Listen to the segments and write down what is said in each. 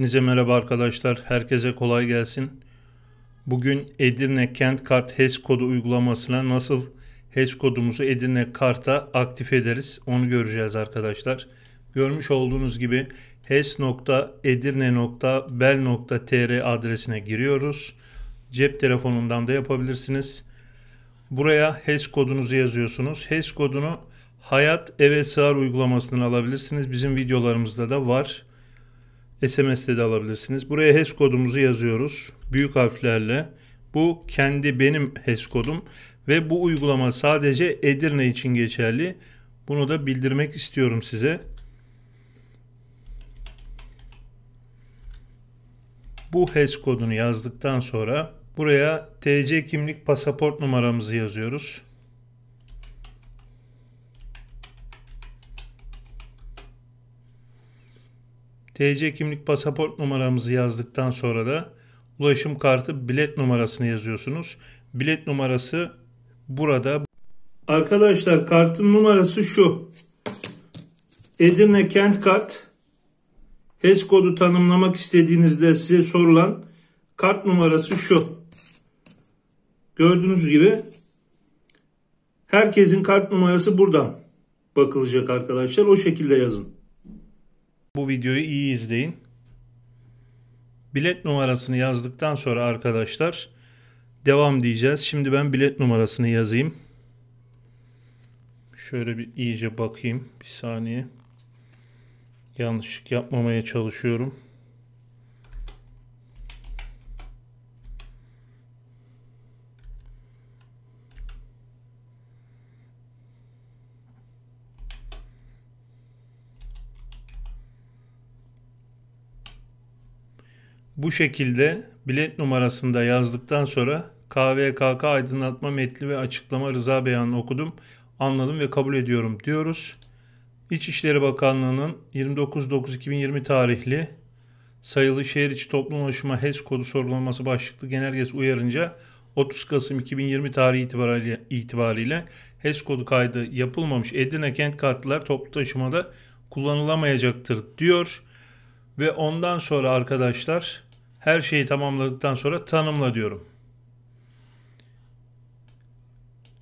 Hepinize merhaba arkadaşlar. Herkese kolay gelsin. Bugün Edirne Kent Kart HES kodu uygulamasına nasıl HES kodumuzu Edirne Kart'a aktif ederiz onu göreceğiz arkadaşlar. Görmüş olduğunuz gibi hes.edirne.bel.tr adresine giriyoruz. Cep telefonundan da yapabilirsiniz. Buraya HES kodunuzu yazıyorsunuz. HES kodunu Hayat Evet Sığar uygulamasından alabilirsiniz. Bizim videolarımızda da var. SMS'le de alabilirsiniz. Buraya HES kodumuzu yazıyoruz büyük harflerle. Bu kendi benim HES kodum ve bu uygulama sadece Edirne için geçerli. Bunu da bildirmek istiyorum size. Bu HES kodunu yazdıktan sonra buraya TC kimlik pasaport numaramızı yazıyoruz. TC kimlik pasaport numaramızı yazdıktan sonra da ulaşım kartı bilet numarasını yazıyorsunuz. Bilet numarası burada. Arkadaşlar kartın numarası şu. Edirne kent kart HES kodu tanımlamak istediğinizde size sorulan kart numarası şu. Gördüğünüz gibi herkesin kart numarası buradan bakılacak arkadaşlar. O şekilde yazın. Bu videoyu iyi izleyin. Bilet numarasını yazdıktan sonra arkadaşlar devam diyeceğiz. Şimdi ben bilet numarasını yazayım. Şöyle bir iyice bakayım. Bir saniye. Yanlışlık yapmamaya çalışıyorum. Bu şekilde bilet numarasında yazdıktan sonra KVKK aydınlatma metni ve açıklama rıza beyanını okudum, anladım ve kabul ediyorum diyoruz. İçişleri Bakanlığı'nın 29.9.2020 tarihli sayılı şehir içi toplum ulaşıma HES kodu sorgulaması başlıklı genelgesi uyarınca 30 Kasım 2020 tarihi itibariyle, itibariyle HES kodu kaydı yapılmamış Edirne kent kartlar toplu taşımada kullanılamayacaktır diyor. Ve ondan sonra arkadaşlar her şeyi tamamladıktan sonra tanımla diyorum.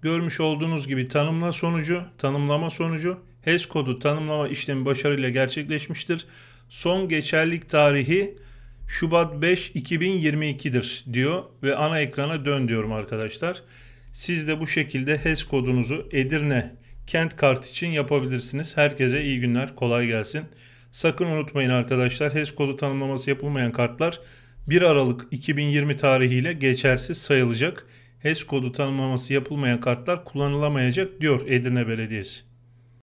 Görmüş olduğunuz gibi tanımla sonucu, tanımlama sonucu HES kodu tanımlama işlemi başarıyla gerçekleşmiştir. Son geçerlik tarihi Şubat 5 2022'dir diyor ve ana ekrana dön diyorum arkadaşlar. Siz de bu şekilde HES kodunuzu Edirne kent kart için yapabilirsiniz. Herkese iyi günler, kolay gelsin. Sakın unutmayın arkadaşlar HES kodu tanımlaması yapılmayan kartlar 1 Aralık 2020 tarihiyle geçersiz sayılacak. HES kodu tanımlaması yapılmayan kartlar kullanılamayacak diyor Edirne Belediyesi.